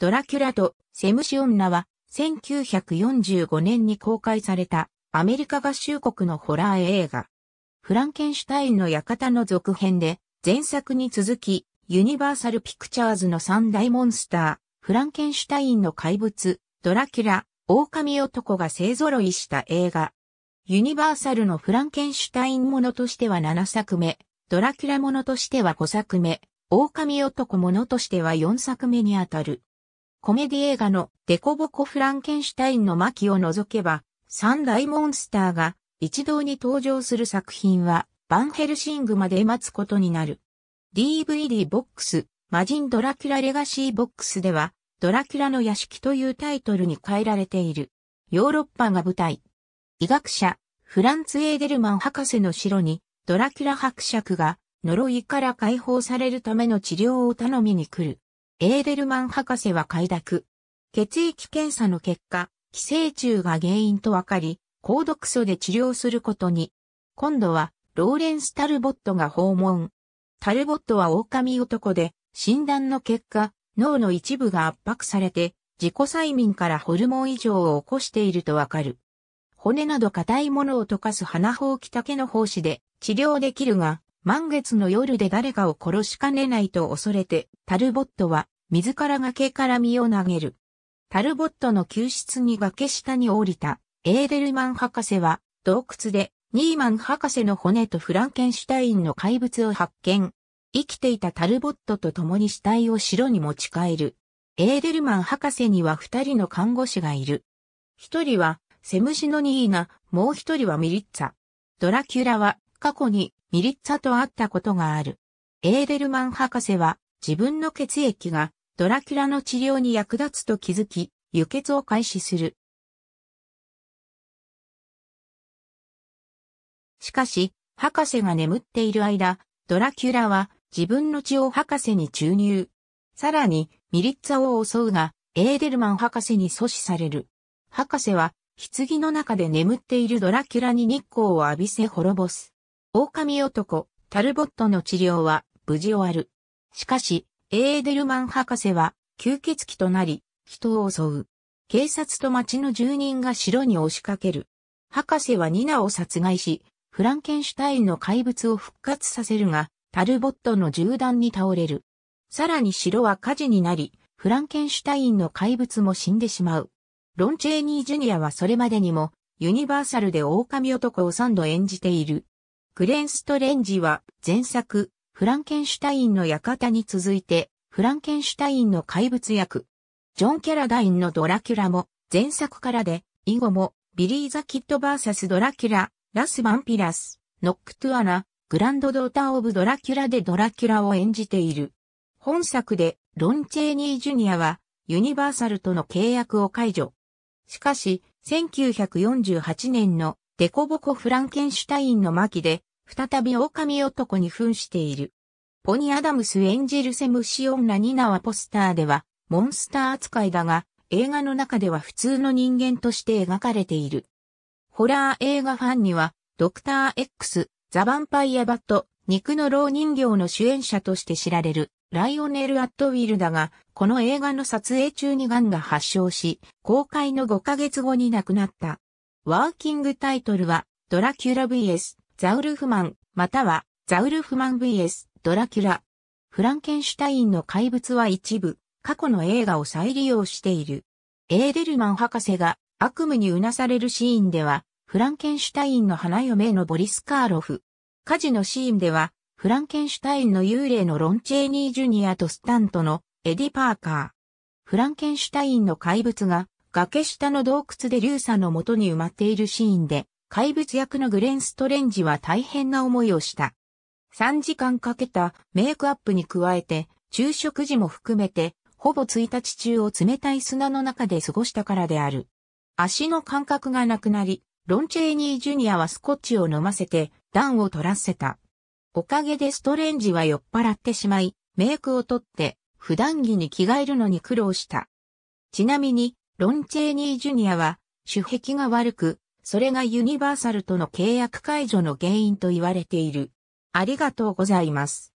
ドラキュラとセムシオンナは1945年に公開されたアメリカ合衆国のホラー映画。フランケンシュタインの館の続編で前作に続きユニバーサルピクチャーズの三大モンスター、フランケンシュタインの怪物、ドラキュラ、狼男が勢揃いした映画。ユニバーサルのフランケンシュタインものとしては7作目、ドラキュラものとしては5作目、狼男ものとしては4作目にあたる。コメディ映画のデコボコフランケンシュタインの巻を除けば、三大モンスターが一堂に登場する作品は、バンヘルシングまで待つことになる。DVD ボックス、魔人ドラキュラレガシーボックスでは、ドラキュラの屋敷というタイトルに変えられている。ヨーロッパが舞台。医学者、フランツ・エーデルマン博士の城に、ドラキュラ伯爵が呪いから解放されるための治療を頼みに来る。エーデルマン博士は快諾。血液検査の結果、寄生虫が原因と分かり、高毒素で治療することに。今度は、ローレンス・タルボットが訪問。タルボットは狼男で、診断の結果、脳の一部が圧迫されて、自己催眠からホルモン異常を起こしているとわかる。骨など硬いものを溶かす花ほうき竹の胞子で治療できるが、満月の夜で誰かを殺しかねないと恐れて、タルボットは自ら崖から身を投げる。タルボットの救出に崖下に降りたエーデルマン博士は洞窟でニーマン博士の骨とフランケンシュタインの怪物を発見。生きていたタルボットと共に死体を城に持ち帰る。エーデルマン博士には二人の看護師がいる。一人はセムシノニーナ、もう一人はミリッツァ。ドラキュラは過去にミリッツァと会ったことがある。エーデルマン博士は自分の血液がドラキュラの治療に役立つと気づき、輸血を開始する。しかし、博士が眠っている間、ドラキュラは自分の血を博士に注入。さらに、ミリッツァを襲うが、エーデルマン博士に阻止される。博士は、棺の中で眠っているドラキュラに日光を浴びせ滅ぼす。狼男、タルボットの治療は無事終わる。しかし、エーデルマン博士は吸血鬼となり、人を襲う。警察と町の住人が城に押しかける。博士はニナを殺害し、フランケンシュタインの怪物を復活させるが、タルボットの銃弾に倒れる。さらに城は火事になり、フランケンシュタインの怪物も死んでしまう。ロンチェーニー・ジュニアはそれまでにも、ユニバーサルで狼男を3度演じている。クレンストレンジは前作、フランケンシュタインの館に続いて、フランケンシュタインの怪物役。ジョン・キャラダインのドラキュラも前作からで、以後もビリー・ザ・キッドーサス・ドラキュラ、ラス・バンピラス、ノックトゥアナ、グランドドーター・オブ・ドラキュラでドラキュラを演じている。本作でロン・チェーニー・ジュニアはユニバーサルとの契約を解除。しかし、1948年のデコボコフランケンシュタインの巻で再び狼男に扮している。ポニアダムス演じるセムシオンラニナはポスターではモンスター扱いだが、映画の中では普通の人間として描かれている。ホラー映画ファンには、ドクター X、ザ・ヴァンパイア・バット、肉の老人形の主演者として知られる、ライオネル・アットウィルだが、この映画の撮影中にガンが発症し、公開の5ヶ月後に亡くなった。ワーキングタイトルは、ドラキュラ VS、ザウルフマン、または、ザウルフマン vs ドラキュラ。フランケンシュタインの怪物は一部、過去の映画を再利用している。エーデルマン博士が悪夢にうなされるシーンでは、フランケンシュタインの花嫁のボリス・カーロフ。火事のシーンでは、フランケンシュタインの幽霊のロンチェーニー・ジュニアとスタントのエディ・パーカー。フランケンシュタインの怪物が崖下の洞窟でリューサの元に埋まっているシーンで、怪物役のグレン・ストレンジは大変な思いをした。3時間かけたメイクアップに加えて、昼食時も含めて、ほぼ1日中を冷たい砂の中で過ごしたからである。足の感覚がなくなり、ロンチェーニー・ジュニアはスコッチを飲ませて、暖を取らせた。おかげでストレンジは酔っ払ってしまい、メイクを取って、普段着に着替えるのに苦労した。ちなみに、ロンチェーニー・ジュニアは、主壁が悪く、それがユニバーサルとの契約解除の原因と言われている。ありがとうございます。